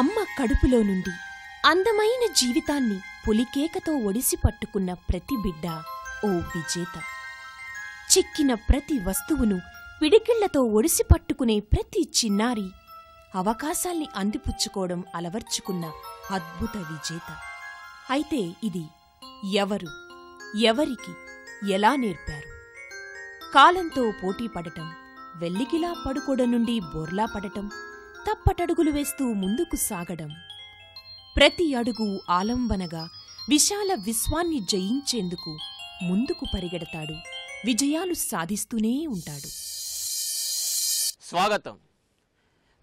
అమ్మ కడుపులో నుండి అందమైన జీవితాన్ని పులికేకతో ఒడిసి పట్టుకున్న ప్రతి బిడ్డ ఓ విజేత చిక్కిన ప్రతి వస్తువును పిడికిళ్లతో ఒడిసి పట్టుకునే ప్రతి చిన్నారి అవకాశాల్ని అందిపుచ్చుకోవడం అలవర్చుకున్న అద్భుత విజేత అయితే ఇది ఎవరు ఎవరికి ఎలా నేర్పారు కాలంతో పోటీ పడటం వెల్లికిలా పడుకోడ నుండి బోర్లా పడటం తప్పటడుగులు వేస్తూ ముందుకు సాగడం ప్రతి అడుగు ఆలంబనగా విశాల విశ్వాన్ని జయించేందుకు ముందుకు పరిగెడతాడు విజయాలు సాధిస్తూనే ఉంటాడు స్వాగతం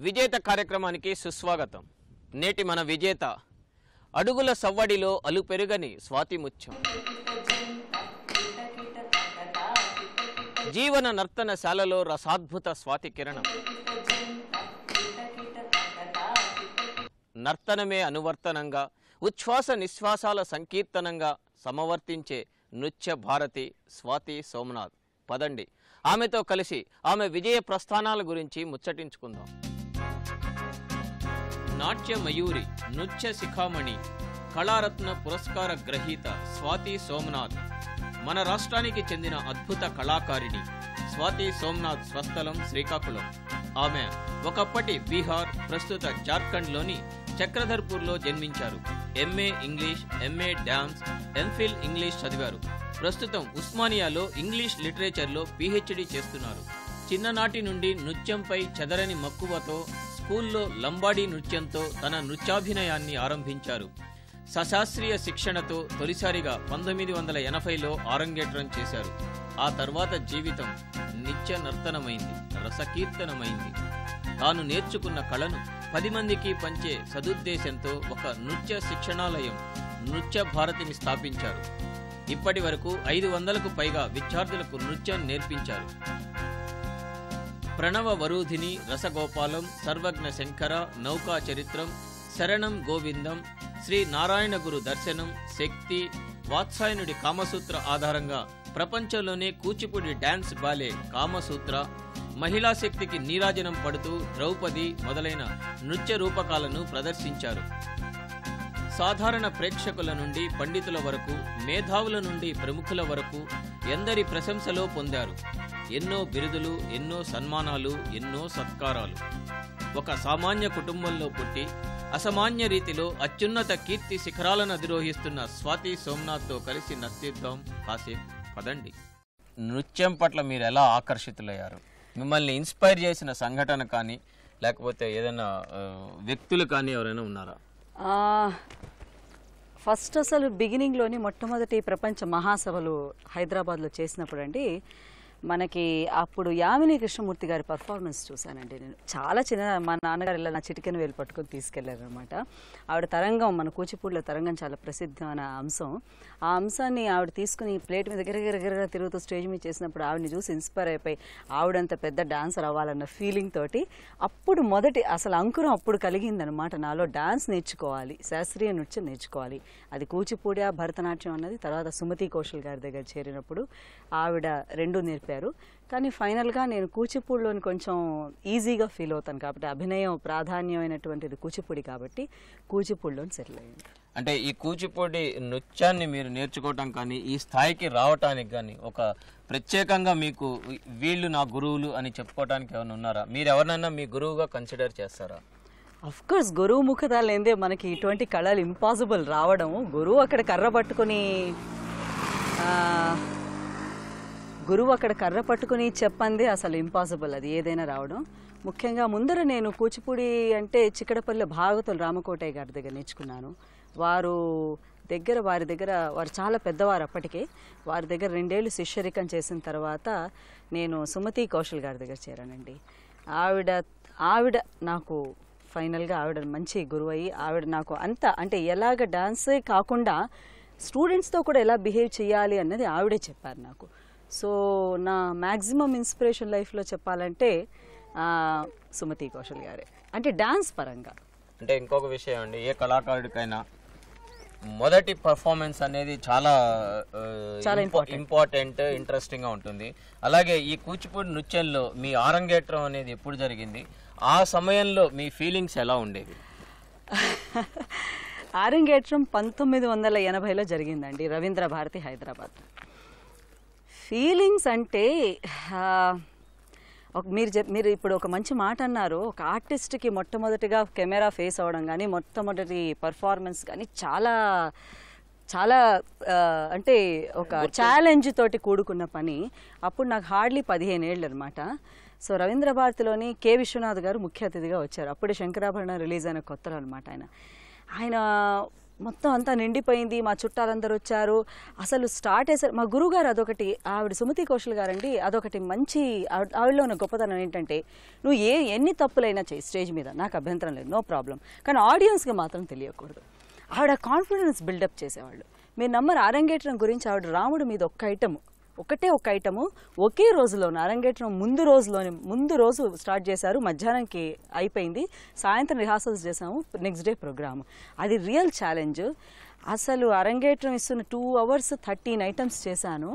విజేత కార్యక్రమానికి సుస్వాగతం నేటి మన విజేత అడుగుల సవ్వడిలో అలుపెరుగని స్వాతిముత్యం జీవన నర్తనశాలలో రసాద్భుత స్వాతి కిరణం నర్తనమే అనువర్తనంగా ఉచ్ఛ్వాస నిశ్వాసాల సంకీర్తనంగా సమవర్తించే నృత్య భారతి స్వాతి సోమనాథ్ పదండి ఆమెతో కలిసి ఆమె విజయ ప్రస్థానాల గురించి ముచ్చటించుకుందాం నాట్య మయూరి నృత్య శిఖామణి కళారత్న పురస్కార గ్రహీత స్వాతి సోమనాథ్ మన రాష్ట్రానికి చెందిన అద్భుత కళాకారిణి స్వాతి సోమనాథ్ స్వస్థలం శ్రీకాకుళం ఆమె ఒకప్పటి బీహార్ ప్రస్తుత జార్ఖండ్లోని చక్రధర్పూర్లో జన్మించారు MA English MA dance MPhil English చదివారు ప్రస్తుతం ఉస్మానియాలో ఇంగ్లీష్ లిటరేచర్లో పీహెచ్డీ చేస్తున్నారు చిన్ననాటి నుండి నృత్యంపై చెదరని మక్కువతో స్కూల్లో లంబాడీ నృత్యంతో తన నృత్యాభినయాన్ని ఆరంభించారు సశాస్త్రీయ శిక్షణతో తొలిసారిగా పంతొమ్మిది వందల ఎనభైలో ఆరంగేట్రం చేశారు ఆ తర్వాత జీవితం నిత్య నర్తనమైంది రసకీర్తనమైంది తాను నేర్చుకున్న కళను పది మందికి పంచే సదుద్దేశంతో ఒక నృత్య శిక్షణాలయం నృత్య భారతిని స్థాపించారు ఇప్పటి వరకు ఐదు వందలకు పైగా విద్యార్థులకు నృత్యం నేర్పించారు ప్రణవ వరూధిని రసగోపాలం సర్వజ్ఞ శంకర నౌకా చరిత్రం శరణం గోవిందం శ్రీ నారాయణ గురు దర్శనం శక్తి వాత్సాయనుడి కామసూత్ర ఆధారంగా ప్రపంచంలోనే కూచిపూడి డ్యాన్స్ బాలే కామసూత్ర మహిళా శక్తికి నీరాజనం పడుతూ ద్రౌపది మొదలైన నృత్య రూపకాలను ప్రదర్శించారు సాధారణ ప్రేక్షకుల నుండి పండితుల వరకు మేధావుల నుండి ప్రముఖుల వరకు ఎందరి ప్రశంసలో పొందారు ఎన్నో బిరుదులు ఎన్నో సన్మానాలు ఎన్నో సత్కారాలు ఒక సామాన్య కుటుంబంలో పుట్టి అసామాన్య రీతిలో అత్యున్నత కీర్తి శిఖరాలను అధిరోహిస్తున్న స్వాతి సోమనాథ్తో కలిసి నర్తిద్దాం కాసేపు పదండి నృత్యం పట్ల మీరు ఎలా ఆకర్షితులయ్యారు మిమ్మల్ని ఇన్స్పైర్ చేసిన సంఘటన కానీ లేకపోతే ఏదైనా వ్యక్తులు కానీ ఎవరైనా ఉన్నారా ఫస్ట్ అసలు బిగినింగ్లోనే మొట్టమొదటి ప్రపంచ మహాసభలు హైదరాబాద్లో చేసినప్పుడు అండి మనకి అప్పుడు యామిని కృష్ణమూర్తి గారి పర్ఫార్మెన్స్ చూశానండి నేను చాలా చిన్న మా నాన్నగారు ఇలా నా చిటికెన్ వేలు పట్టుకొని అనమాట ఆవిడ తరంగం మన కూచిపూడిలో తరంగం చాలా ప్రసిద్ధమైన అంశం ఆ అంశాన్ని ఆవిడ తీసుకుని ప్లేట్ మీద గిరగిరగిరగా తిరుగుతూ స్టేజ్ మీద చేసినప్పుడు ఆవిడని చూసి ఇన్స్పైర్ అయిపోయి ఆవిడంత పెద్ద డాన్సర్ అవ్వాలన్న ఫీలింగ్ తోటి అప్పుడు మొదటి అసలు అంకురం అప్పుడు కలిగిందనమాట నాలో డాన్స్ నేర్చుకోవాలి శాస్త్రీయ నృత్యం నేర్చుకోవాలి అది కూచిపూడి భరతనాట్యం అన్నది తర్వాత సుమతి కౌశల్ గారి దగ్గర చేరినప్పుడు ఆవిడ రెండు నేర్పి చెప్పారు కానీ ఫైనల్గా నేను కూచిపూడిలోని కొంచెం ఈజీగా ఫీల్ అవుతాను కాబట్టి అభినయం ప్రాధాన్యమైనటువంటిది కూచిపూడి కాబట్టి కూచిపూడిలోని సెటిల్ అయ్యింది అంటే ఈ కూచిపూడి నృత్యాన్ని మీరు నేర్చుకోవటం కానీ ఈ స్థాయికి రావటానికి కానీ ఒక ప్రత్యేకంగా మీకు వీళ్ళు నా గురువులు అని చెప్పుకోవటానికి ఏమైనా ఉన్నారా మీరు ఎవరినైనా మీ గురువుగా కన్సిడర్ చేస్తారా అఫ్ కోర్స్ గురువు ముఖత లేదే మనకి ఇటువంటి కళలు ఇంపాసిబుల్ రావడం గురువు అక్కడ కర్ర పట్టుకుని గురువు అక్కడ కర్ర పట్టుకుని చెప్పంది అసలు ఇంపాసిబుల్ అది ఏదైనా రావడం ముఖ్యంగా ముందర నేను కూచిపూడి అంటే చిక్కడపల్లి భాగతులు రామకోటయ్య గారి దగ్గర నేర్చుకున్నాను వారు దగ్గర వారి దగ్గర వారు చాలా పెద్దవారు అప్పటికే వారి దగ్గర రెండేళ్ళు శిష్యరికం చేసిన తర్వాత నేను సుమతి కౌశల్ గారి దగ్గర చేరానండి ఆవిడ ఆవిడ నాకు ఫైనల్గా ఆవిడ మంచి గురువు అయ్యి ఆవిడ నాకు అంత అంటే ఎలాగ డాన్సే కాకుండా స్టూడెంట్స్తో కూడా ఎలా బిహేవ్ చేయాలి అన్నది ఆవిడే చెప్పారు నాకు సో నా మ్యాక్సిమం ఇన్స్పిరేషన్ లైఫ్లో చెప్పాలంటే సుమతి కౌశల్ గారే అంటే డాన్స్ పరంగా అంటే ఇంకొక విషయం అండి ఏ కళాకారుడికైనా మొదటి పర్ఫార్మెన్స్ అనేది చాలా చాలా ఇంపార్టెంట్ ఇంట్రెస్టింగ్గా ఉంటుంది అలాగే ఈ కూచిపూడి నృత్యంలో మీ ఆరంగేట్రం అనేది ఎప్పుడు జరిగింది ఆ సమయంలో మీ ఫీలింగ్స్ ఎలా ఉండేవి ఆరంగేట్రం పంతొమ్మిది వందల ఎనభైలో జరిగిందండి రవీంద్ర భారతి హైదరాబాద్ ఫీలింగ్స్ అంటే ఒక మీరు చెప్ మీరు ఇప్పుడు ఒక మంచి మాట అన్నారు ఒక ఆర్టిస్ట్కి మొట్టమొదటిగా కెమెరా ఫేస్ అవ్వడం కానీ మొట్టమొదటి పర్ఫార్మెన్స్ కానీ చాలా చాలా అంటే ఒక ఛాలెంజ్ తోటి కూడుకున్న పని అప్పుడు నాకు హార్డ్లీ పదిహేను ఏళ్ళు అనమాట సో రవీంద్ర భారతిలోని కె విశ్వనాథ్ గారు ముఖ్య అతిథిగా వచ్చారు అప్పుడే శంకరాభరణ రిలీజ్ అయిన కొత్తలు అనమాట ఆయన ఆయన మొత్తం అంతా నిండిపోయింది మా చుట్టాలందరూ వచ్చారు అసలు స్టార్ట్ చేశారు మా గురువుగారు అదొకటి ఆవిడ సుమతి కౌశల్ గారండి అదొకటి మంచి ఆవిడలో ఉన్న గొప్పతనం ఏంటంటే నువ్వు ఏ ఎన్ని తప్పులైనా చేయి స్టేజ్ మీద నాకు అభ్యంతరం లేదు నో ప్రాబ్లం కానీ ఆడియన్స్కి మాత్రం తెలియకూడదు ఆవిడ కాన్ఫిడెన్స్ బిల్డప్ చేసేవాళ్ళు మీరు నమ్మరు అరంగేట్రం గురించి ఆవిడ రాముడు మీద ఒక్క ఐటమ్ ఒకటే ఒక ఐటము ఒకే రోజులో అరంగేట్రం ముందు రోజులోనే ముందు రోజు స్టార్ట్ చేశారు మధ్యాహ్నంకి అయిపోయింది సాయంత్రం రిహార్సల్స్ చేసాము నెక్స్ట్ డే ప్రోగ్రాము అది రియల్ ఛాలెంజ్ అసలు అరంగేట్రం ఇస్తున్న టూ అవర్స్ థర్టీన్ ఐటమ్స్ చేశాను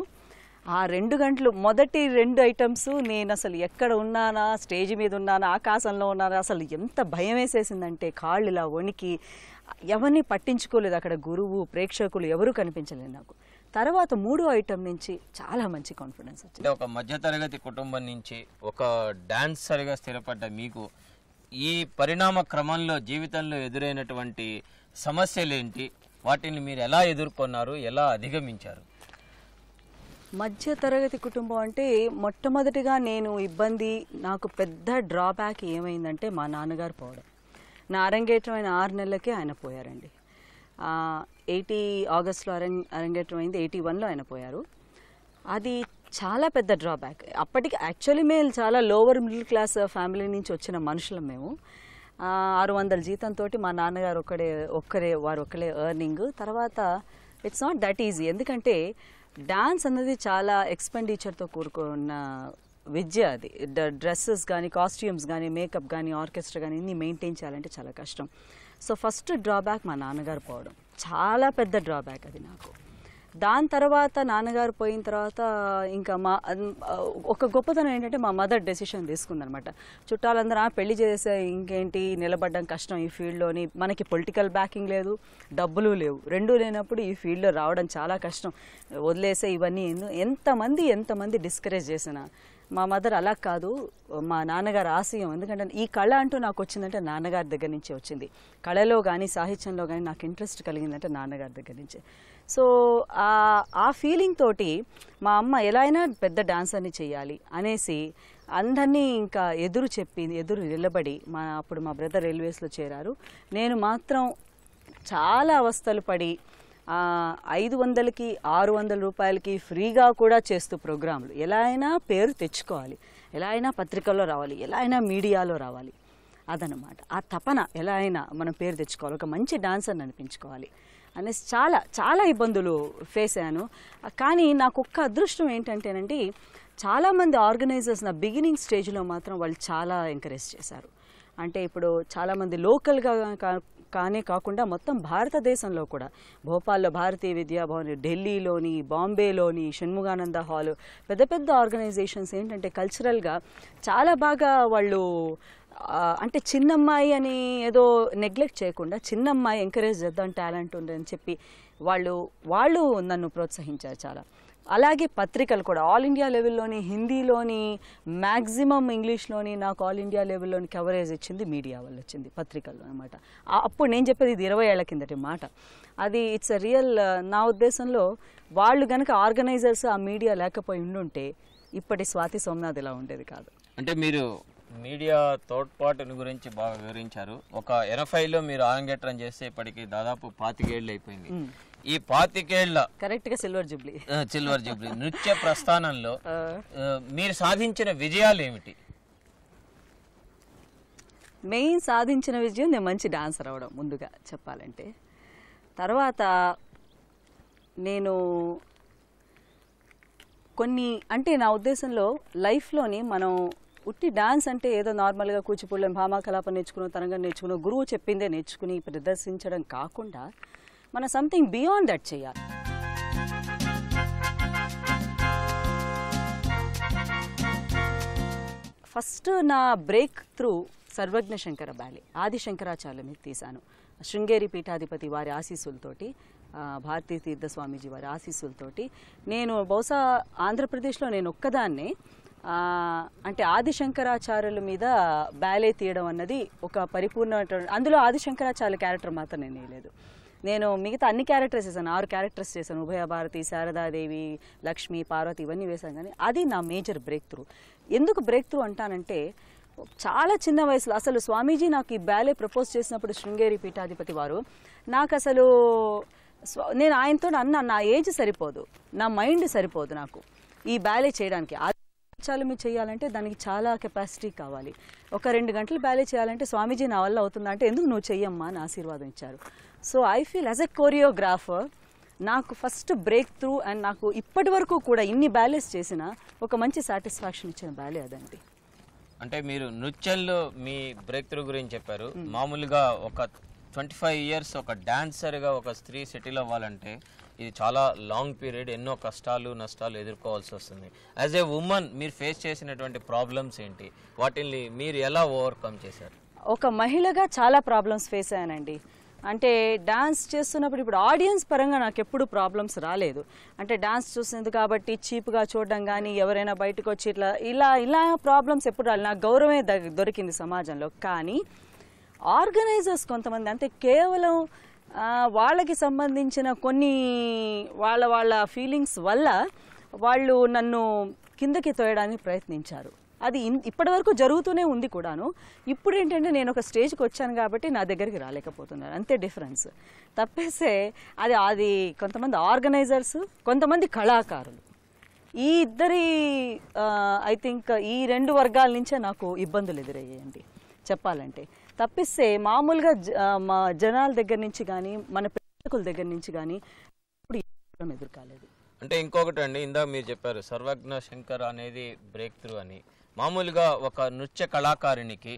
ఆ రెండు గంటలు మొదటి రెండు ఐటమ్స్ నేను అసలు ఎక్కడ ఉన్నానా స్టేజ్ మీద ఉన్నానా ఆకాశంలో ఉన్నానా అసలు ఎంత భయం వేసేసిందంటే కాళ్ళు ఇలా వణికి ఎవరిని పట్టించుకోలేదు అక్కడ గురువు ప్రేక్షకులు ఎవరూ కనిపించలేదు నాకు తర్వాత మూడో ఐటెం నుంచి చాలా మంచి కాన్ఫిడెన్స్ వచ్చింది ఒక మధ్యతరగతి కుటుంబం నుంచి ఒక డాన్సర్గా స్థిరపడ్డ మీకు ఈ పరిణామ క్రమంలో జీవితంలో ఎదురైనటువంటి సమస్యలు ఏంటి వాటిని మీరు ఎలా ఎదుర్కొన్నారు ఎలా అధిగమించారు మధ్య తరగతి కుటుంబం అంటే మొట్టమొదటిగా నేను ఇబ్బంది నాకు పెద్ద డ్రాబ్యాక్ ఏమైందంటే మా నాన్నగారు పోవడం నా అరంగేటం ఆరు నెలలకే ఆయన పోయారండి ఎయిటీ ఆగస్ట్లో అరంగ్ అరంగేట్రం అయింది ఎయిటీ వన్లో ఆయన పోయారు అది చాలా పెద్ద డ్రాబ్యాక్ అప్పటికి యాక్చువల్లీ మేము చాలా లోవర్ మిడిల్ క్లాస్ ఫ్యామిలీ నుంచి వచ్చిన మనుషులం మేము ఆరు వందల జీతంతో మా నాన్నగారు ఒక్కడే ఒక్కరే వారు ఒక్కడే ఎర్నింగ్ తర్వాత ఇట్స్ నాట్ దట్ ఈజీ ఎందుకంటే డాన్స్ అన్నది చాలా ఎక్స్పెండిచర్తో కూడుకున్న విద్య అది డ్రెస్సెస్ కానీ కాస్ట్యూమ్స్ కానీ మేకప్ కానీ ఆర్కెస్ట్రా కానీ ఇన్ని మెయింటైన్ చేయాలంటే చాలా కష్టం సో ఫస్ట్ డ్రాబ్యాక్ మా నాన్నగారు పోవడం చాలా పెద్ద డ్రాబ్యాక్ అది నాకు దాని తర్వాత నాన్నగారు పోయిన తర్వాత ఇంకా మా ఒక గొప్పతనం ఏంటంటే మా మదర్ డెసిషన్ తీసుకుందనమాట చుట్టాలందరూ పెళ్లి చేసే ఇంకేంటి నిలబడడం కష్టం ఈ ఫీల్డ్లోని మనకి పొలిటికల్ బ్యాకింగ్ లేదు డబ్బులు లేవు రెండూ లేనప్పుడు ఈ ఫీల్డ్లో రావడం చాలా కష్టం వదిలేసే ఇవన్నీ ఎంతమంది ఎంతమంది డిస్కరేజ్ చేసినా మా మదర్ అలా కాదు మా నాన్నగారు ఆశయం ఎందుకంటే ఈ కళ అంటూ నాకు వచ్చిందంటే నాన్నగారి దగ్గర నుంచే వచ్చింది కళలో కానీ సాహిత్యంలో కానీ నాకు ఇంట్రెస్ట్ కలిగిందంటే నాన్నగారి దగ్గర నుంచే సో ఆ ఫీలింగ్ తోటి మా అమ్మ ఎలా అయినా పెద్ద డాన్సర్ని చేయాలి అనేసి అందరినీ ఇంకా ఎదురు చెప్పి ఎదురు నిలబడి మా అప్పుడు మా బ్రదర్ రైల్వేస్లో చేరారు నేను మాత్రం చాలా అవస్థలు పడి ఐదు వందలకి ఆరు వందల రూపాయలకి ఫ్రీగా కూడా చేస్తూ ప్రోగ్రాంలు ఎలా అయినా పేరు తెచ్చుకోవాలి ఎలా అయినా పత్రికల్లో రావాలి ఎలా అయినా మీడియాలో రావాలి అదనమాట ఆ తపన ఎలా అయినా మనం పేరు తెచ్చుకోవాలి ఒక మంచి డాన్సర్ని అనిపించుకోవాలి అనేసి చాలా చాలా ఇబ్బందులు ఫేస్ అయ్యాను కానీ నాకు ఒక్క అదృష్టం ఏంటంటేనండి చాలామంది ఆర్గనైజర్స్ నా బిగినింగ్ స్టేజ్లో మాత్రం వాళ్ళు చాలా ఎంకరేజ్ చేశారు అంటే ఇప్పుడు చాలామంది లోకల్గా కానే కాకుండా మొత్తం భారతదేశంలో కూడా భోపాల్లో భారతీయ విద్యాభవన్ ఢిల్లీలోని బాంబేలోని షణ్ముగానంద హాలు పెద్ద పెద్ద ఆర్గనైజేషన్స్ ఏంటంటే కల్చరల్గా చాలా బాగా వాళ్ళు అంటే చిన్నమ్మాయి అని ఏదో నెగ్లెక్ట్ చేయకుండా చిన్నమ్మాయి ఎంకరేజ్ చేద్దాం టాలెంట్ ఉందని చెప్పి వాళ్ళు వాళ్ళు నన్ను ప్రోత్సహించారు చాలా అలాగే పత్రికలు కూడా ఆల్ ఇండియా లెవెల్లోని హిందీలోని మ్యాక్సిమం ఇంగ్లీష్లోని నాకు ఆల్ ఇండియా లెవెల్లోని కవరేజ్ ఇచ్చింది మీడియా వల్ల వచ్చింది పత్రికల్లో అనమాట అప్పుడు నేను చెప్పేది ఇది ఇరవై ఏళ్ల కిందటి మాట అది ఇట్స్ రియల్ నా ఉద్దేశంలో వాళ్ళు కనుక ఆర్గనైజర్స్ ఆ మీడియా లేకపోయి ఉండుంటే ఇప్పటి స్వాతి సోమనాథ్ ఇలా ఉండేది కాదు అంటే మీరు మీడియా తోడ్పాటుని గురించి బాగా వివరించారు ఒక ఎనభైలో మీరు ఆరంగేట్రం చేస్తే ఇప్పటికి దాదాపు పాతికేళ్ళు అయిపోయింది ఈ పాతికేళ్ల కరెక్ట్ గా సిల్వర్ జూబ్లీ సిల్వర్ జూబ్లీ నృత్య ప్రస్థానంలో మీరు సాధించిన విజయాలు ఏమిటి మెయిన్ సాధించిన విజయం నేను మంచి డాన్సర్ అవడం ముందుగా చెప్పాలంటే తర్వాత నేను కొన్ని అంటే నా ఉద్దేశంలో లైఫ్లోని మనం ఉట్టి డాన్స్ అంటే ఏదో నార్మల్గా కూచిపూడలేం భామాకలాపం నేర్చుకున్నాం నేర్చుకున్న తరంగం నేర్చుకున్న గురువు చెప్పిందే నేర్చుకుని ప్రదర్శించడం కాకుండా మనం సంథింగ్ బియాండ్ దట్ చేయాలి ఫస్ట్ నా breakthrough Sarvajna Shankara ballet Adi Shankaracharya మీద తీశాను శృంగేరి పీఠాధిపతి వారి ఆశీస్సులతోటి భారతీ తీర్థ స్వామీజీ వారి ఆశీస్సులతోటి నేను బహుశా ఆంధ్రప్రదేశ్లో నేను ఒక్కదాన్నే అంటే ఆది శంకరాచార్యుల మీద బ్యాలే తీయడం అన్నది ఒక పరిపూర్ణ అందులో ఆది శంకరాచార్య క్యారెక్టర్ మాత్రం నేను వేయలేదు నేను మిగతా అన్ని క్యారెక్టర్స్ వేసాను ఆరు క్యారెక్టర్స్ చేశాను ఉభయ భారతి శారదాదేవి లక్ష్మి పార్వతి ఇవన్నీ వేశాను కానీ అది నా మేజర్ బ్రేక్ త్రూ ఎందుకు బ్రేక్ త్రూ అంటానంటే చాలా చిన్న వయసులో అసలు స్వామీజీ నాకు ఈ బ్యాలే ప్రపోజ్ చేసినప్పుడు శృంగేరి పీఠాధిపతి వారు నాకు అసలు నేను ఆయనతో అన్న నా ఏజ్ సరిపోదు నా మైండ్ సరిపోదు నాకు ఈ బ్యాలే చేయడానికి మీరు చేయాలంటే దానికి చాలా కెపాసిటీ కావాలి ఒక రెండు గంటలు బ్యాలీ చేయాలంటే స్వామీజీ నా వల్ల అవుతుందా అంటే ఎందుకు నువ్వు చెయ్యమ్మా అని ఆశీర్వాదం ఇచ్చారు so I feel as a choreographer నాకు ఫస్ట్ బ్రేక్ త్రూ అండ్ నాకు ఇప్పటి వరకు కూడా ఇన్ని బ్యాలెన్స్ చేసిన ఒక మంచి సాటిస్ఫాక్షన్ ఇచ్చిన బ్యాలె అదండి అంటే మీరు నృత్యంలో మీ బ్రేక్ త్రూ గురించి చెప్పారు మామూలుగా ఒక ట్వంటీ ఫైవ్ ఇయర్స్ ఒక డాన్సర్గా ఒక స్త్రీ సెటిల్ అవ్వాలంటే ఇది చాలా లాంగ్ పీరియడ్ ఎన్నో కష్టాలు నష్టాలు ఎదుర్కోవాల్సి వస్తుంది యాజ్ ఏ ఉమెన్ మీరు ఫేస్ చేసినటువంటి ప్రాబ్లమ్స్ ఏంటి వాటిని మీరు ఎలా ఓవర్కమ్ చేశారు ఒక మహిళగా చాలా ప్రాబ్లమ్స్ ఫేస్ అయ్యానండి అంటే డాన్స్ చేస్తున్నప్పుడు ఇప్పుడు ఆడియన్స్ పరంగా నాకు ఎప్పుడు ప్రాబ్లమ్స్ రాలేదు అంటే డాన్స్ చూసింది కాబట్టి చీప్గా చూడడం కానీ ఎవరైనా బయటకు వచ్చి ఇట్లా ఇలా ఇలా ప్రాబ్లమ్స్ ఎప్పుడు రాలేదు నాకు గౌరవమే దొరికింది సమాజంలో కానీ ఆర్గనైజర్స్ కొంతమంది అంటే కేవలం వాళ్ళకి సంబంధించిన కొన్ని వాళ్ళ వాళ్ళ ఫీలింగ్స్ వల్ల వాళ్ళు నన్ను కిందకి తోయడానికి ప్రయత్నించారు అది ఇప్పటి వరకు జరుగుతూనే ఉంది కూడాను ఇప్పుడు ఏంటంటే నేను ఒక స్టేజ్కి వచ్చాను కాబట్టి నా దగ్గరికి రాలేకపోతున్నారు అంతే డిఫరెన్స్ తప్పేస్తే అది అది కొంతమంది ఆర్గనైజర్స్ కొంతమంది కళాకారులు ఈ ఇద్దరి ఐ థింక్ ఈ రెండు వర్గాల నుంచే నాకు ఇబ్బందులు ఎదురయ్యాయండి చెప్పాలంటే తప్పిస్తే మామూలుగా మా జనాల దగ్గర నుంచి కానీ మన ప్రేక్షకుల దగ్గర నుంచి కానీ ఎదురు ఎదుర్కాలేదు అంటే ఇంకొకటి అండి ఇందాక మీరు చెప్పారు సర్వజ్ఞ శంకర్ అనేది బ్రేక్ త్రూ అని మామూలుగా ఒక నృత్య కళాకారునికి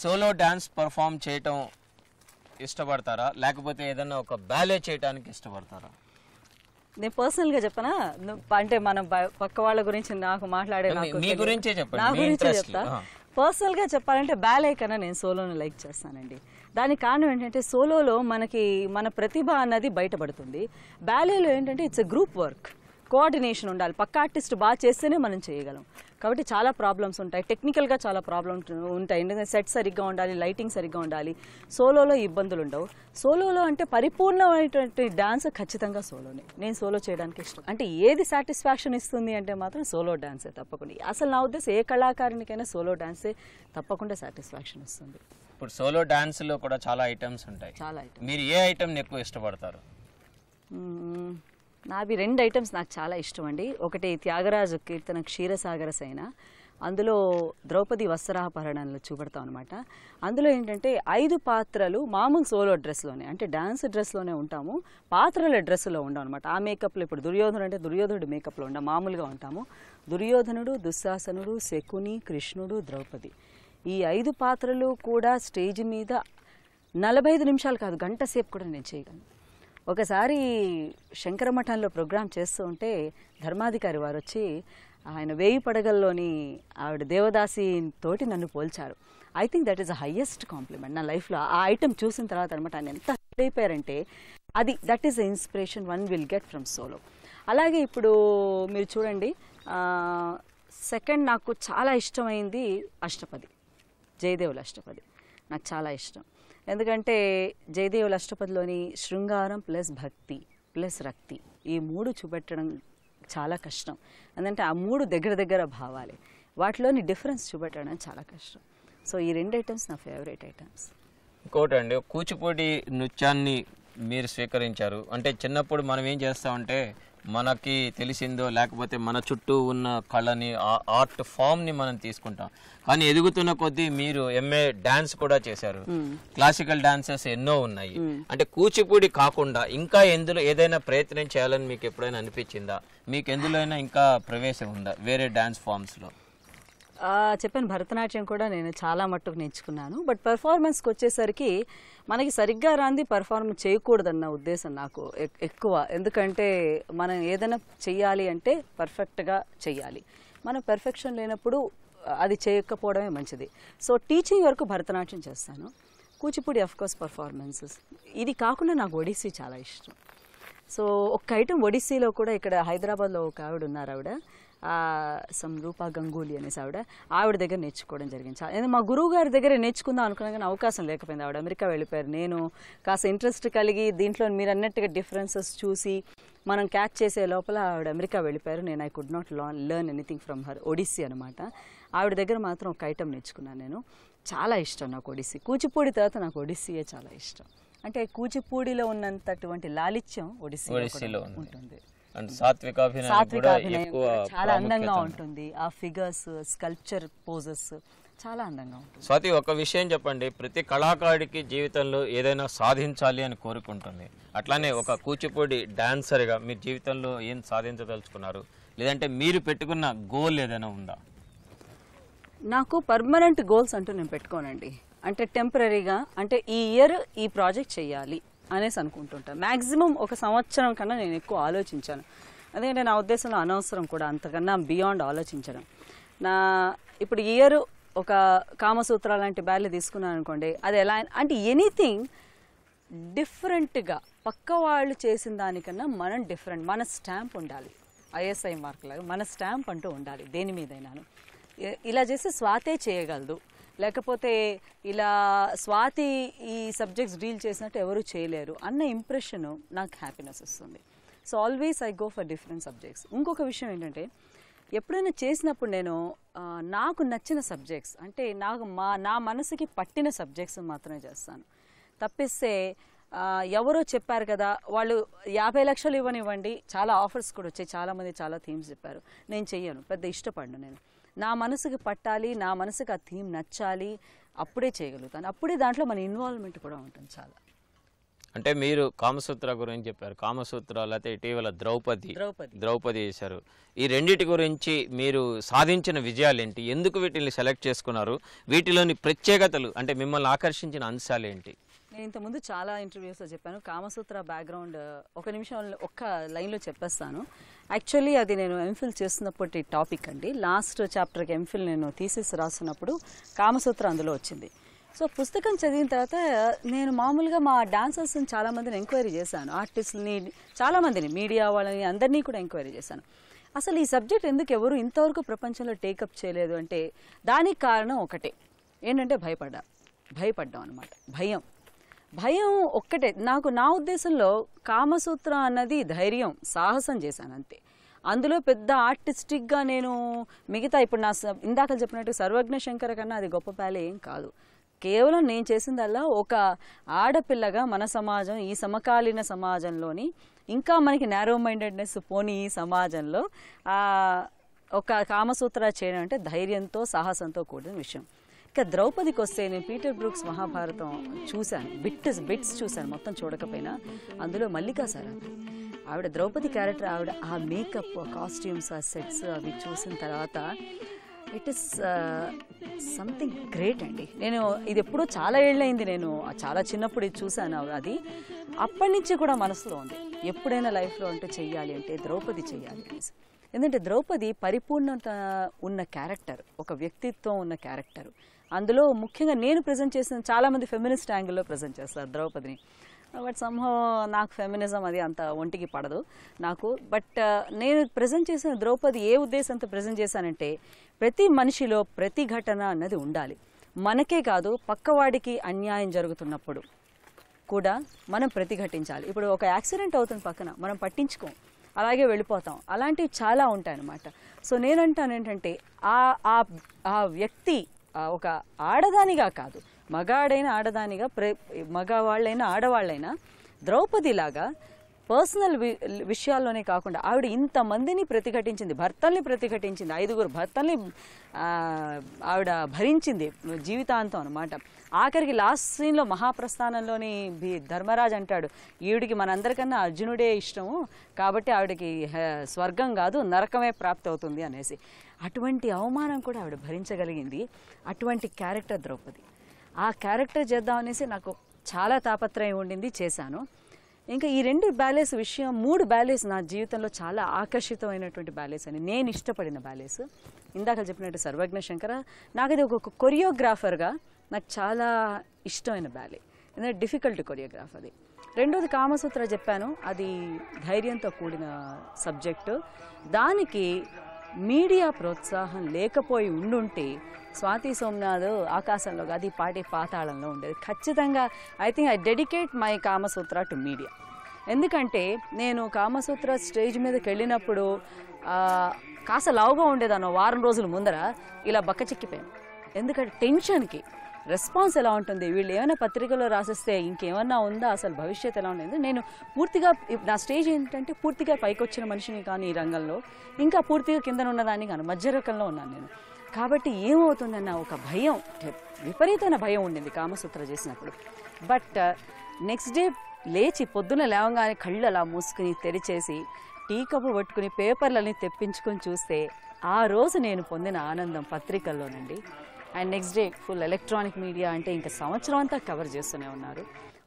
సోలో డ్యాన్స్ పర్ఫామ్ చేయటం ఇష్టపడతారా లేకపోతే ఏదైనా ఒక బ్యాలే చేయడానికి ఇష్టపడతారా నేను పర్సనల్ గా చెప్పనా అంటే మనం పక్క వాళ్ళ గురించి నాకు మాట్లాడే నా గురించే చెప్తా పర్సనల్గా చెప్పాలంటే బ్యాలే కన్నా నేను సోలోను లైక్ చేస్తానండి దానికి కారణం ఏంటంటే సోలోలో మనకి మన ప్రతిభ అన్నది బయటపడుతుంది బ్యాలేలో ఏంటంటే it's a group work coordination ఉండాలి పక్క ఆర్టిస్ట్ బాగా చేస్తేనే మనం చేయగలం కాబట్టి చాలా ప్రాబ్లమ్స్ ఉంటాయి టెక్నికల్గా చాలా ప్రాబ్లమ్స్ ఉంటాయి ఎందుకంటే సెట్ సరిగ్గా ఉండాలి లైటింగ్ సరిగ్గా ఉండాలి సోలోలో ఇబ్బందులు ఉండవు సోలోలో అంటే పరిపూర్ణమైనటువంటి డాన్స్ ఖచ్చితంగా సోలోనే నేను సోలో చేయడానికి ఇష్టం అంటే ఏది సాటిస్ఫాక్షన్ ఇస్తుంది అంటే మాత్రం సోలో డాన్సే తప్పకుండా అసలు నా ఉద్దేశం ఏ కళాకారునికైనా సోలో డాన్సే తప్పకుండా సాటిస్ఫాక్షన్ ఇస్తుంది ఇప్పుడు సోలో డాన్స్లో కూడా చాలా ఐటమ్స్ ఉంటాయి చాలా ఐటమ్ మీరు ఏ ఐటమ్ని ఎక్కువ ఇష్టపడతారు నావి రెండు ఐటమ్స్ నాకు చాలా ఇష్టం అండి ఒకటి త్యాగరాజు కీర్తన క్షీరసాగర సైన అందులో ద్రౌపది వస్త్రాపహరణలు చూపెడతాం అనమాట అందులో ఏంటంటే ఐదు పాత్రలు మామూలు సోలో డ్రెస్లోనే అంటే డ్యాన్స్ డ్రెస్లోనే ఉంటాము పాత్రల డ్రెస్సులో ఉండం అనమాట ఆ మేకప్లో ఇప్పుడు దుర్యోధనుడు అంటే దుర్యోధనుడు మేకప్లో ఉండం మామూలుగా ఉంటాము దుర్యోధనుడు దుశ్శాసనుడు శకుని కృష్ణుడు ద్రౌపది ఈ ఐదు పాత్రలు కూడా స్టేజ్ మీద నలభై ఐదు నిమిషాలు కాదు గంట సేపు కూడా నేను చేయగలను ఒకసారి శంకరమఠంలో ప్రోగ్రాం చేస్తూ ఉంటే ధర్మాధికారి వారు వచ్చి ఆయన వేయి పడగల్లోని ఆవిడ దేవదాసి తోటి నన్ను పోల్చారు I think that is the highest compliment నా లైఫ్లో ఆ ఐటమ్ చూసిన తర్వాత అనమాట ఆయన ఎంత హైట్ అయిపోయారంటే అది that is the inspiration one will get from solo అలాగే ఇప్పుడు మీరు చూడండి సెకండ్ నాకు చాలా ఇష్టమైంది అష్టపది జయదేవుల అష్టపది నాకు చాలా ఇష్టం ఎందుకంటే జయదేవుల అష్టపదిలోని శృంగారం ప్లస్ భక్తి ప్లస్ రక్తి ఈ మూడు చూపెట్టడం చాలా కష్టం ఎందుకంటే ఆ మూడు దగ్గర దగ్గర భావాలే వాటిలోని డిఫరెన్స్ చూపెట్టడం చాలా కష్టం సో ఈ రెండు ఐటమ్స్ నా ఫేవరెట్ ఐటమ్స్ ఇంకోటండి కూచిపూడి నృత్యాన్ని మీరు స్వీకరించారు అంటే చిన్నప్పుడు మనం ఏం చేస్తామంటే మనకి తెలిసిందో లేకపోతే మన చుట్టూ ఉన్న కళని ఆర్ట్ ఫామ్ని మనం తీసుకుంటాం కానీ ఎదుగుతున్న కొద్దీ మీరు ఎంఏ డాన్స్ కూడా చేశారు క్లాసికల్ డాన్సెస్ ఎన్నో ఉన్నాయి అంటే కూచిపూడి కాకుండా ఇంకా ఎందులో ఏదైనా ప్రయత్నం చేయాలని మీకు ఎప్పుడైనా అనిపించిందా మీకు ఎందులో ఇంకా ప్రవేశం ఉందా వేరే డాన్స్ ఫామ్స్లో చెప్పాను భరతనాట్యం కూడా నేను చాలా మట్టుకు నేర్చుకున్నాను బట్ పెర్ఫార్మెన్స్కి వచ్చేసరికి మనకి సరిగ్గా రాంది పర్ఫార్మ్ చేయకూడదన్న ఉద్దేశం నాకు ఎక్కువ ఎందుకంటే మనం ఏదైనా చెయ్యాలి అంటే పర్ఫెక్ట్గా చెయ్యాలి మనం పర్ఫెక్షన్ లేనప్పుడు అది చేయకపోవడమే మంచిది సో టీచింగ్ వరకు భరతనాట్యం చేస్తాను కూచిపూడి అఫ్కోర్స్ పర్ఫార్మెన్సెస్ ఇది కాకుండా నాకు ఒడిస్సీ చాలా ఇష్టం సో ఒక్క ఐటమ్ ఒడిస్సీలో కూడా ఇక్కడ హైదరాబాద్లో ఒక ఆవిడ ఉన్నారు ఆవిడ సమ్ రూపా గంగూలీ అనేసి ఆవిడ ఆవిడ దగ్గర నేర్చుకోవడం జరిగింది నేను మా గురువు గారి దగ్గర నేర్చుకుందాం అనుకున్నా కానీ అవకాశం లేకపోయింది ఆవిడ అమెరికా వెళ్ళిపోయారు నేను కాస్త ఇంట్రెస్ట్ కలిగి దీంట్లో మీరు అన్నట్టుగా డిఫరెన్సెస్ చూసి మనం క్యాచ్ చేసే లోపల ఆవిడ అమెరికా వెళ్ళిపోయారు నేను I could not learn anything from her Odissi అనమాట ఆవిడ దగ్గర మాత్రం ఒక ఐటమ్ నేర్చుకున్నాను నేను చాలా ఇష్టం నాకు ఒడిస్సీ కూచిపూడి తర్వాత నాకు ఒడిస్సీయే చాలా ఇష్టం అంటే కూచిపూడిలో ఉన్నంతటువంటి లాలిత్యం ఒడిస్సీలో ఉంటుంది అండ్ సాత్విక ఎక్కువ చాలా అందంగా ఉంటుంది ఆ ఫిగర్స్ స్కల్ప్చర్ పోజెస్ చాలా అందంగా ఉంటుంది స్వాతి ఒక విషయం చెప్పండి ప్రతి కళాకారుడికి జీవితంలో ఏదైనా సాధించాలి అని కోరుకుంటుంది అట్లానే ఒక కూచిపూడి డాన్సర్గా మీరు జీవితంలో ఏం సాధించదలుచుకున్నారు లేదంటే మీరు పెట్టుకున్న గోల్ ఏదైనా ఉందా నాకు పర్మనెంట్ గోల్స్ అంటూ నేను పెట్టుకోనండి అంటే టెంపరీగా అంటే ఈ ఇయర్ ఈ ప్రాజెక్ట్ చేయాలి అనేసి అనుకుంటుంటాను మ్యాక్సిమం ఒక సంవత్సరం కన్నా నేను ఎక్కువ ఆలోచించాను అదేంటే నా ఉద్దేశంలో అనవసరం కూడా అంతకన్నా బియాండ్ ఆలోచించడం నా ఇప్పుడు ఇయర్ ఒక కామసూత్ర లాంటి బ్యాగ్లు తీసుకున్నాను అనుకోండి అది ఎలా అంటే ఎనీథింగ్ డిఫరెంట్గా పక్క వాళ్ళు చేసిన దానికన్నా మనం డిఫరెంట్ మన స్టాంప్ ఉండాలి ఐఎస్ఐ మార్క్ లాగా మన స్టాంప్ అంటూ ఉండాలి దేని మీదైనాను ఇలా చేసి స్వాతే చేయగలదు లేకపోతే ఇలా స్వాతి ఈ సబ్జెక్ట్స్ డీల్ చేసినట్టు ఎవరు చేయలేరు అన్న ఇంప్రెషన్ నాకు హ్యాపీనెస్ వస్తుంది so always I go for different subjects ఇంకొక విషయం ఏంటంటే ఎప్పుడైనా చేసినప్పుడు నేను నాకు నచ్చిన సబ్జెక్ట్స్ అంటే నాకు మా నా మనసుకి పట్టిన సబ్జెక్ట్స్ మాత్రమే చేస్తాను తప్పిస్తే ఎవరో చెప్పారు కదా వాళ్ళు యాభై లక్షలు ఇవ్వనివ్వండి చాలా ఆఫర్స్ కూడా వచ్చాయి చాలామంది చాలా థీమ్స్ చెప్పారు నేను చెయ్యను పెద్ద ఇష్టపడ్డాను నేను నా మనసుకి పట్టాలి నా మనసుకి ఆ థీమ్ నచ్చాలి అప్పుడే చేయగలుగుతాను అప్పుడే దాంట్లో మన ఇన్వాల్వ్మెంట్ కూడా ఉంటుంది చాలా అంటే మీరు కామసూత్ర గురించి చెప్పారు కామసూత్రాలు అయితే ఇటీవల ద్రౌపది ద్రౌపది ద్రౌపది చేశారు ఈ రెండింటి గురించి మీరు సాధించిన విజయాలు ఏంటి ఎందుకు వీటిని సెలెక్ట్ చేసుకున్నారు వీటిలోని ప్రత్యేకతలు అంటే మిమ్మల్ని ఆకర్షించిన అంశాలు ఏంటి నేను ఇంతకుముందు చాలా ఇంటర్వ్యూస్లో చెప్పాను కామసూత్ర బ్యాక్గ్రౌండ్ ఒక నిమిషం ఒక్క లైన్లో చెప్పేస్తాను యాక్చువల్లీ అది నేను ఎంఫిల్ చేస్తున్నప్పటి టాపిక్ అండి లాస్ట్ చాప్టర్కి ఎంఫిల్ నేను తీసేసి రాస్తున్నప్పుడు కామసూత్ర అందులో వచ్చింది సో పుస్తకం చదివిన తర్వాత నేను మామూలుగా మా డాన్సర్స్ని చాలామందిని ఎంక్వైరీ చేశాను ఆర్టిస్ట్ని చాలామందిని మీడియా వాళ్ళని అందరినీ కూడా ఎంక్వైరీ చేశాను అసలు ఈ సబ్జెక్ట్ ఎందుకు ఎవరు ఇంతవరకు ప్రపంచంలో టేకప్ చేయలేదు అంటే దానికి కారణం ఒకటే ఏంటంటే భయపడ్డా భయపడ్డాం అనమాట భయం భయం ఒక్కటే నాకు నా ఉద్దేశంలో కామసూత్రం అన్నది ధైర్యం సాహసం చేశాను అంతే అందులో పెద్ద ఆర్టిస్టిక్గా నేను మిగతా ఇప్పుడు నా ఇందాక చెప్పినట్టు సర్వజ్ఞ శంకర కన్నా అది గొప్ప పేల ఏం కాదు కేవలం నేను చేసిందల్లా ఒక ఆడపిల్లగా మన సమాజం ఈ సమకాలీన సమాజంలోని ఇంకా మనకి నేరో మైండెడ్నెస్ పోని ఈ సమాజంలో ఒక కామసూత్ర చేయడం అంటే ధైర్యంతో సాహసంతో కూడిన విషయం ఇక ద్రౌపదికి వస్తే నేను పీటర్ బ్రూక్స్ మహాభారతం చూశాను బిట్స్ బిట్స్ చూశాను మొత్తం చూడకపోయినా అందులో మల్లికా సార్ ఆవిడ ద్రౌపది క్యారెక్టర్ ఆవిడ ఆ మేకప్ ఆ కాస్ట్యూమ్స్ ఆ సెట్స్ అవి చూసిన తర్వాత ఇట్ ఇస్ సంథింగ్ గ్రేట్ అండి నేను ఇది ఎప్పుడో చాలా ఏళ్ళైంది నేను చాలా చిన్నప్పుడు ఇది చూశాను అది అప్పటి నుంచి కూడా మనసులో ఉంది ఎప్పుడైనా లైఫ్లో అంటే చెయ్యాలి అంటే ద్రౌపది చెయ్యాలి ఎందుకంటే ద్రౌపది పరిపూర్ణత ఉన్న క్యారెక్టర్ ఒక వ్యక్తిత్వం ఉన్న క్యారెక్టర్ అందులో ముఖ్యంగా నేను ప్రజెంట్ చేసిన చాలామంది ఫెమినిస్ట్ యాంగిల్లో ప్రజెంట్ చేస్తారు ద్రౌపదిని బట్ సంహో నాకు ఫెమినిజం అది అంత ఒంటికి పడదు నాకు బట్ uh, నేను ప్రజెంట్ చేసిన ద్రౌపది ఏ ఉద్దేశంతో ప్రజెంట్ చేశానంటే ప్రతి మనిషిలో ప్రతి ఘటన అన్నది ఉండాలి మనకే కాదు పక్కవాడికి అన్యాయం జరుగుతున్నప్పుడు కూడా మనం ప్రతిఘటించాలి ఇప్పుడు ఒక యాక్సిడెంట్ అవుతుంది పక్కన మనం పట్టించుకోం అలాగే వెళ్ళిపోతాం అలాంటివి చాలా ఉంటాయన్నమాట సో నేనంటాను ఏంటంటే ఆ వ్యక్తి ఒక ఆడదానిగా కాదు మగాడైన ఆడదానిగా ప్రే మగవాళ్ళైనా ఆడవాళ్ళైనా ద్రౌపదిలాగా పర్సనల్ విషయాల్లోనే కాకుండా ఆవిడ ఇంతమందిని ప్రతిఘటించింది భర్తల్ని ప్రతిఘటించింది ఐదుగురు భర్తల్ని ఆవిడ భరించింది జీవితాంతం అనమాట ఆఖరికి లాస్ట్ సీన్లో మహాప్రస్థానంలోని ధర్మరాజ్ అంటాడు ఈవిడికి మనందరికన్నా అర్జునుడే ఇష్టము కాబట్టి ఆవిడకి స్వర్గం కాదు నరకమే ప్రాప్తి అవుతుంది అనేసి అటువంటి అవమానం కూడా ఆవిడ భరించగలిగింది అటువంటి క్యారెక్టర్ ద్రౌపది ఆ క్యారెక్టర్ చేద్దాం అనేసి నాకు చాలా తాపత్రయం ఉండింది చేశాను ఇంకా ఈ రెండు బ్యాలెస్ విషయం మూడు బ్యాలెస్ నా జీవితంలో చాలా ఆకర్షితమైనటువంటి బ్యాలెస్ అని నేను ఇష్టపడిన బ్యాలెస్ ఇందాక చెప్పినట్టు సర్వజ్ఞ శంకర నాకు అది ఒక కొరియోగ్రాఫర్గా నాకు చాలా ఇష్టమైన బ్యాలే ఎందుకంటే డిఫికల్ట్ కొరియోగ్రాఫ్ అది రెండోది కామసూత్ర చెప్పాను అది ధైర్యంతో కూడిన సబ్జెక్టు దానికి మీడియా ప్రోత్సాహం లేకపోయి ఉండుంటే స్వాతి సోమనాథ్ ఆకాశంలో అది ఈ పాటే పాతాళంలో ఉండేది ఖచ్చితంగా I think I dedicate my Kamasutra to media ఎందుకంటే నేను కామసూత్ర స్టేజ్ మీదకి వెళ్ళినప్పుడు కాస్త లావుగా ఉండేదాను వారం రోజుల ముందర ఇలా బక్క చిక్కిపోయాను ఎందుకంటే టెన్షన్కి రెస్పాన్స్ ఎలా ఉంటుంది వీళ్ళు ఏమైనా పత్రికలో రాసిస్తే ఇంకేమన్నా ఉందా అసలు భవిష్యత్ ఎలా ఉంటుంది నేను పూర్తిగా నా స్టేజ్ ఏంటంటే పూర్తిగా పైకి వచ్చిన మనిషిని కానీ ఈ రంగంలో ఇంకా పూర్తిగా కిందన ఉన్నదాన్ని కానీ మధ్య రకంలో ఉన్నాను నేను కాబట్టి ఏమవుతుందన్న ఒక భయం విపరీతమైన భయం ఉండింది కామసూత్ర చేసినప్పుడు బట్ నెక్స్ట్ డే లేచి పొద్దున లేవగానే కళ్ళు అలా మూసుకుని తెరిచేసి టీ కప్పు పట్టుకుని పేపర్లని తెప్పించుకొని చూస్తే ఆ రోజు నేను పొందిన ఆనందం పత్రికల్లోనండి and next day full electronic media అంటే ఇంకా సంవత్సరం అంతా కవర్ చేస్తూనే ఉన్నారు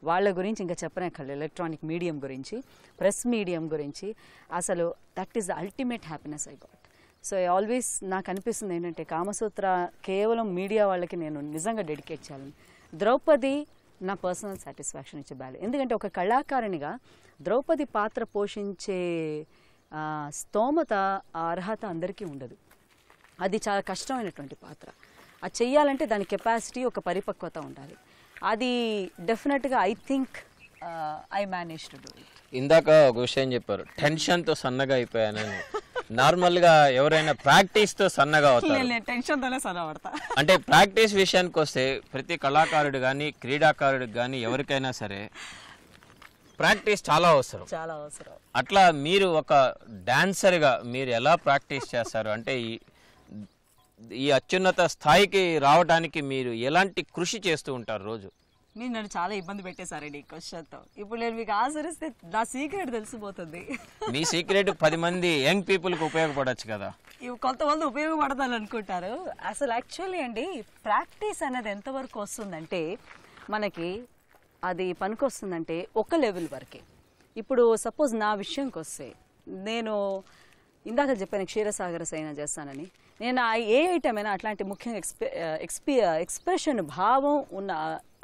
వాళ్ళ గురించి ఇంకా చెప్పనక్కర్లేదు ఎలక్ట్రానిక్ మీడియం గురించి ప్రెస్ మీడియం గురించి అసలు that is the ultimate happiness I got so always నాకు అనిపిస్తుంది ఏంటంటే కామసూత్ర కేవలం మీడియా వాళ్ళకి నేను నిజంగా డెడికేట్ చేయాలని ద్రౌపది నా పర్సనల్ సాటిస్ఫాక్షన్ ఇచ్చే బాలే ఎందుకంటే ఒక కళాకారిణిగా ద్రౌపది పాత్ర పోషించే స్తోమత అర్హత అందరికీ ఉండదు అది చాలా కష్టమైనటువంటి పాత్ర అది చెయ్యాలంటే దాని కెపాసిటీ ఒక పరిపక్వత ఉండాలి అది డెఫినెట్గా I think I manage to do ఇందాక ఒక విషయం చెప్పారు టెన్షన్తో సన్నగా అయిపోయానని నార్మల్గా ఎవరైనా ప్రాక్టీస్ తో సన్నగా అవుతారు అంటే ప్రాక్టీస్ విషయానికి వస్తే ప్రతి కళాకారుడు కానీ క్రీడాకారుడు కానీ ఎవరికైనా సరే ప్రాక్టీస్ చాలా అవసరం చాలా అవసరం అట్లా మీరు ఒక డాన్సర్గా మీరు ఎలా ప్రాక్టీస్ చేస్తారు అంటే ఈ ఈ అత్యున్నత స్థాయికి రావడానికి మీరు ఎలాంటి కృషి చేస్తూ ఉంటారు రోజు నేను నన్ను చాలా ఇబ్బంది పెట్టేశారండి ఈ క్వశ్చన్తో ఇప్పుడు నేను మీకు ఆచరిస్తే నా సీక్రెట్ తెలిసిపోతుంది మీ సీక్రెట్ పది మంది యంగ్ పీపుల్కి ఉపయోగపడచ్చు కదా ఇవి కొంతమంది ఉపయోగపడతాను అనుకుంటారు అసలు యాక్చువల్లీ అండి ప్రాక్టీస్ అనేది ఎంతవరకు వస్తుందంటే మనకి అది పనికొస్తుందంటే ఒక లెవెల్ వరకే ఇప్పుడు సపోజ్ నా విషయంకి వస్తే నేను ఇందాక చెప్పాను క్షీరసాగర సైనా చేస్తానని నేను ఆ ఏ ఐటమ్ అయినా అట్లాంటి ముఖ్యంగా ఎక్స్పె ఎక్స్పి ఎక్స్ప్రెషన్ భావం ఉన్న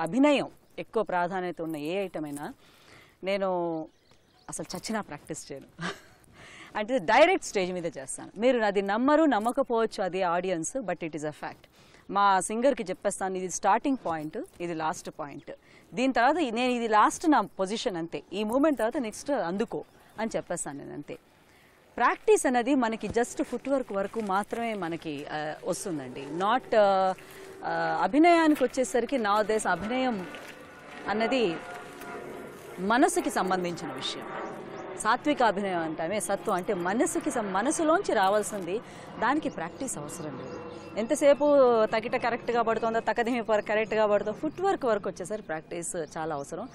అభినయం ఎక్కువ ప్రాధాన్యత ఉన్న ఏ ఐటమ్ అయినా నేను అసలు చచ్చినా ప్రాక్టీస్ చేయను అంటే డైరెక్ట్ స్టేజ్ మీద చేస్తాను మీరు అది నమ్మరు నమ్మకపోవచ్చు అది audience but it is a fact మా సింగర్కి చెప్పేస్తాను ఇది స్టార్టింగ్ పాయింట్ ఇది లాస్ట్ పాయింట్ దీని తర్వాత నేను ఇది లాస్ట్ నా పొజిషన్ అంతే ఈ మూమెంట్ తర్వాత నెక్స్ట్ అందుకో అని చెప్పేస్తాను నేను అంతే ప్రాక్టీస్ అనేది మనకి జస్ట్ ఫుట్ వర్క్ వరకు మాత్రమే మనకి వస్తుందండి నాట్ అభినయానికి వచ్చేసరికి నా దేశ అభినయం అన్నది మనసుకి సంబంధించిన విషయం సాత్విక అభినయం అంటామే సత్వం అంటే మనసుకి మనసులోంచి రావాల్సింది దానికి ప్రాక్టీస్ అవసరం లేదు ఎంతసేపు తగిట కరెక్ట్గా పడుతుందో తకదిమి కరెక్ట్గా పడుతుందో ఫుట్ వర్క్ వరకు వచ్చేసరికి ప్రాక్టీస్ చాలా అవసరం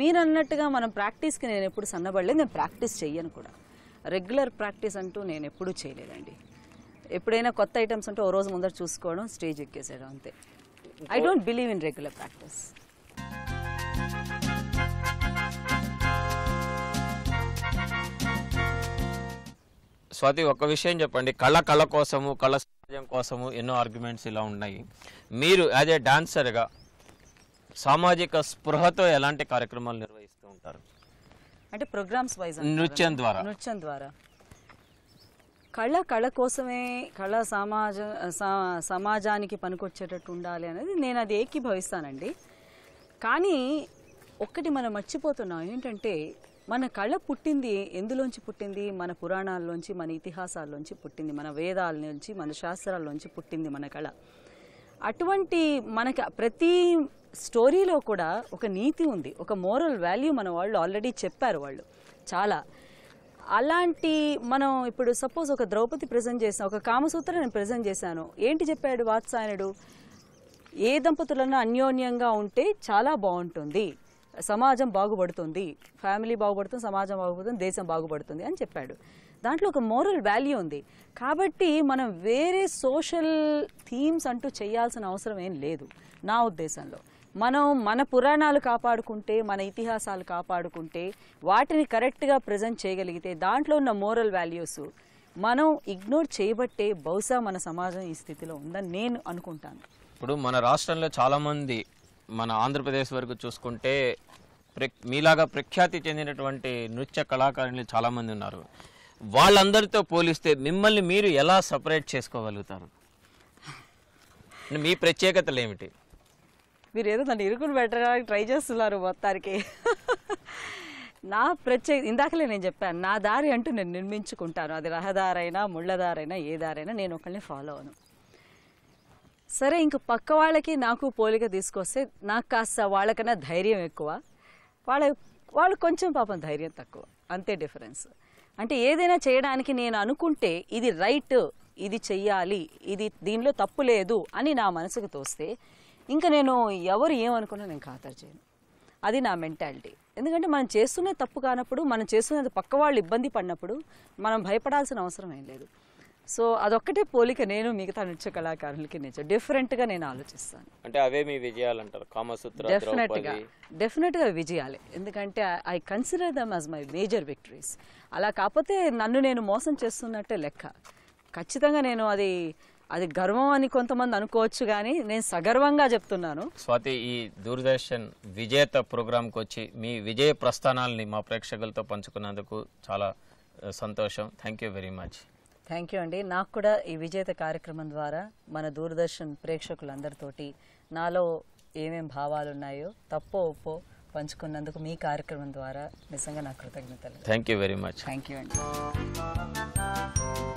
మీరు అన్నట్టుగా మనం ప్రాక్టీస్కి నేను ఎప్పుడు సన్నబడలేదు నేను ప్రాక్టీస్ చెయ్యను కూడా రెగ్యులర్ ప్రాక్టీస్ అంటూ నేను ఎప్పుడూ చేయలేదండి ఎప్పుడైనా కొత్త ఐటమ్స్ అంటే ఓ రోజు ముందర చూసుకోవడం స్టేజ్ ఎక్కేసేయడం అంతే I don't believe in regular practice Swathi ఒక విషయం చెప్పండి కళ కళ కోసము కళ సమాజం కోసము ఎన్నో ఆర్గ్యుమెంట్స్ ఇలా ఉన్నాయి మీరు యాజ్ ఏ డాన్సర్గా సామాజిక స్పృహతో ఎలాంటి కార్యక్రమాలు నిర్వహిస్తూ ఉంటారు అంటే ప్రోగ్రామ్స్ వైజ్ నృత్యం ద్వారా నృత్యం ద్వారా కళ కళ కోసమే కళ సమాజ సమాజానికి పనికొచ్చేటట్టు ఉండాలి అనేది నేను అది ఏకీభవిస్తానండి కానీ ఒక్కటి మనం మర్చిపోతున్నాం ఏంటంటే మన కళ పుట్టింది ఎందులోంచి పుట్టింది మన పురాణాల్లోంచి మన ఇతిహాసాల్లోంచి పుట్టింది మన వేదాల నుంచి మన శాస్త్రాల్లోంచి పుట్టింది మన కళ అటువంటి మనకి ప్రతి స్టోరీలో కూడా ఒక నీతి ఉంది ఒక మోరల్ వాల్యూ మన వాళ్ళు ఆల్రెడీ చెప్పారు వాళ్ళు చాలా అలాంటి మనం ఇప్పుడు సపోజ్ ఒక ద్రౌపది ప్రజెంట్ చేసాం ఒక కామసూత్ర నేను ప్రజెంట్ చేశాను ఏంటి చెప్పాడు వాత్సాయనుడు ఏ దంపతులను అన్యోన్యంగా ఉంటే చాలా బాగుంటుంది సమాజం బాగుపడుతుంది ఫ్యామిలీ బాగుపడుతుంది సమాజం బాగుపడుతుంది దేశం బాగుపడుతుంది అని చెప్పాడు దాంట్లో ఒక మోరల్ వాల్యూ ఉంది కాబట్టి మనం వేరే సోషల్ థీమ్స్ అంటూ చేయాల్సిన అవసరం ఏం లేదు నా ఉద్దేశంలో మనం మన పురాణాలు కాపాడుకుంటే మన ఇతిహాసాలు కాపాడుకుంటే వాటిని కరెక్ట్గా ప్రజెంట్ చేయగలిగితే దాంట్లో ఉన్న మోరల్ వాల్యూస్ మనం ఇగ్నోర్ చేయబట్టే బహుశా మన సమాజం ఈ స్థితిలో ఉందని నేను అనుకుంటాను ఇప్పుడు మన రాష్ట్రంలో చాలామంది మన ఆంధ్రప్రదేశ్ వరకు చూసుకుంటే మీలాగా ప్రఖ్యాతి చెందినటువంటి నృత్య కళాకారులు చాలామంది ఉన్నారు వాళ్ళందరితో పోలిస్తే మిమ్మల్ని మీరు ఎలా సపరేట్ చేసుకోగలుగుతారు మీ ప్రత్యేకతలు ఏమిటి మీరు ఏదో దాన్ని ఇరుకుని పెట్టడానికి ట్రై చేస్తున్నారు మొత్తానికి నా ప్రత్యేక ఇందాకలే నేను చెప్పాను నా దారి అంటూ నేను నిర్మించుకుంటాను అది రహదారైనా ముళ్ళదారైనా ఏ దారైనా నేను ఒకరిని ఫాలో అవును సరే ఇంక పక్క వాళ్ళకి నాకు పోలిక తీసుకొస్తే నాకు కాస్త వాళ్ళకన్నా ధైర్యం ఎక్కువ వాళ్ళ వాళ్ళు కొంచెం పాపం ధైర్యం తక్కువ అంతే డిఫరెన్స్ అంటే ఏదైనా చేయడానికి నేను అనుకుంటే ఇది రైట్ ఇది చెయ్యాలి ఇది దీనిలో తప్పు లేదు అని నా మనసుకు తోస్తే ఇంకా నేను ఎవరు ఏమనుకున్నా నేను ఖాతరు చేయను అది నా మెంటాలిటీ ఎందుకంటే మనం చేస్తున్న తప్పు కానప్పుడు మనం చేస్తున్నది పక్క వాళ్ళు ఇబ్బంది పడినప్పుడు మనం భయపడాల్సిన అవసరం ఏం లేదు సో అదొక్కటే పోలిక నేను మిగతా నృత్య కళాకారులకి నేను డిఫరెంట్గా నేను ఆలోచిస్తాను అంటే అవే మీ విజయాలు అంటారు కామసూత్ర డెఫినెట్గా డెఫినెట్గా విజయాలే ఎందుకంటే I consider them as my major victories అలా కాకపోతే నన్ను నేను మోసం చేస్తున్నట్టే లెక్క ఖచ్చితంగా నేను అది అది గర్వం అని కొంతమంది అనుకోవచ్చు కానీ నేను సగర్వంగా చెప్తున్నాను స్వాతి ఈ దూరదర్శన్ విజేత ప్రోగ్రాంకి వచ్చి మీ విజయ ప్రస్థానాల్ని మా ప్రేక్షకులతో పంచుకున్నందుకు చాలా సంతోషం thank you very much thank you అండి నాకు కూడా ఈ విజేత కార్యక్రమం ద్వారా మన దూరదర్శన్ ప్రేక్షకులందరితోటి నాలో ఏమేం భావాలు ఉన్నాయో తప్పో ఒప్పో పంచుకున్నందుకు మీ కార్యక్రమం ద్వారా నిజంగా నా కృతజ్ఞతలు thank you very much thank you అండి